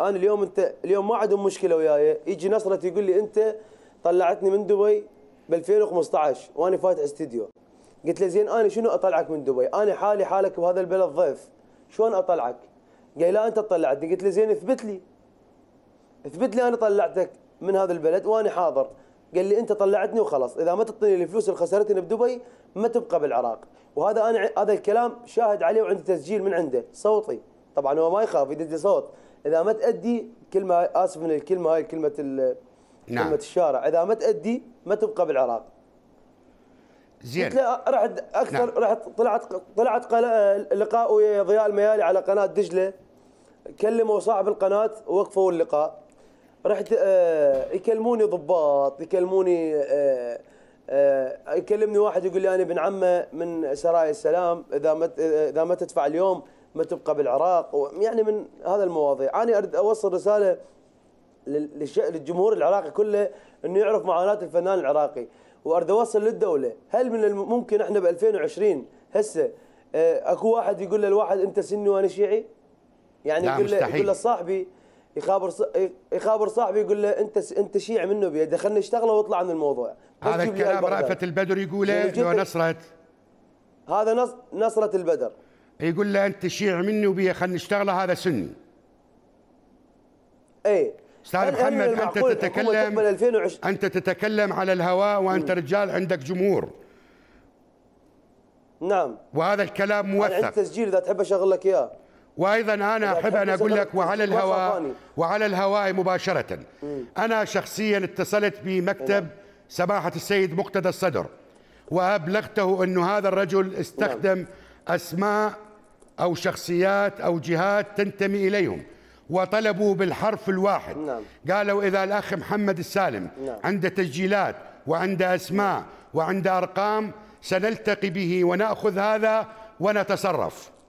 انا اليوم انت اليوم ما عندهم مشكله وياي يجي نصرة يقول لي انت طلعتني من دبي ب 2015 وانا فاتح استديو قلت له زين انا شنو اطلعك من دبي انا حالي حالك بهذا البلد ضيف شلون اطلعك قال لا انت طلعتني قلت له زين اثبت لي اثبت لي انا طلعتك من هذا البلد وانا حاضر قال لي انت طلعتني وخلاص اذا ما تعطيني الفلوس اللي خسرتني بدبي ما تبقى بالعراق وهذا انا هذا الكلام شاهد عليه وعندي تسجيل من عنده صوتي طبعا هو ما يخاف يدي صوت اذا ما تادي كلمه اسف من الكلمه هاي كلمه نعم. كلمه الشارع اذا ما تادي ما تبقى بالعراق زين رحت اكثر نعم. رحت طلعت طلعت لقاء ويا ضياء الميالي على قناه دجله كلموا صاحب القناه ووقفوا اللقاء رحت آه يكلموني ضباط يكلموني آه آه يكلمني واحد يقول لي انا ابن عمه من سرايا السلام اذا ما اذا ما تدفع اليوم ما تبقى بالعراق يعني من هذا المواضيع انا اريد اوصل رساله للجمهور العراقي كله انه يعرف معاناه الفنان العراقي واريد اوصل للدوله هل من الممكن احنا ب 2020 هسه آه، اكو واحد يقول للواحد انت سني وانا شيعي يعني يقول له يقول لصاحبي يخابر يخابر صاحبي يقول له انت انت شيعي منه بيده خلينا نشتغله واطلع من الموضوع هذا الكلام رأفت البدر يقوله يعني لو نصرت هذا نصرة البدر يقول له انت شيع مني وبيه خلينا نشتغله هذا سني اي استاذ محمد انت تتكلم انت تتكلم على الهواء وانت م. رجال عندك جمهور نعم وهذا الكلام موثق عندك تسجيل اذا تحب اشغل لك اياه وايضا انا احب ان اقول لك وعلى الهواء وعلى الهواء مباشره م. انا شخصيا اتصلت بمكتب سماحه السيد مقتدى الصدر وابلغته انه هذا الرجل استخدم نعم. أسماء أو شخصيات أو جهات تنتمي إليهم وطلبوا بالحرف الواحد نعم. قالوا إذا الأخ محمد السالم نعم. عنده تسجيلات وعنده أسماء وعنده أرقام سنلتقي به ونأخذ هذا ونتصرف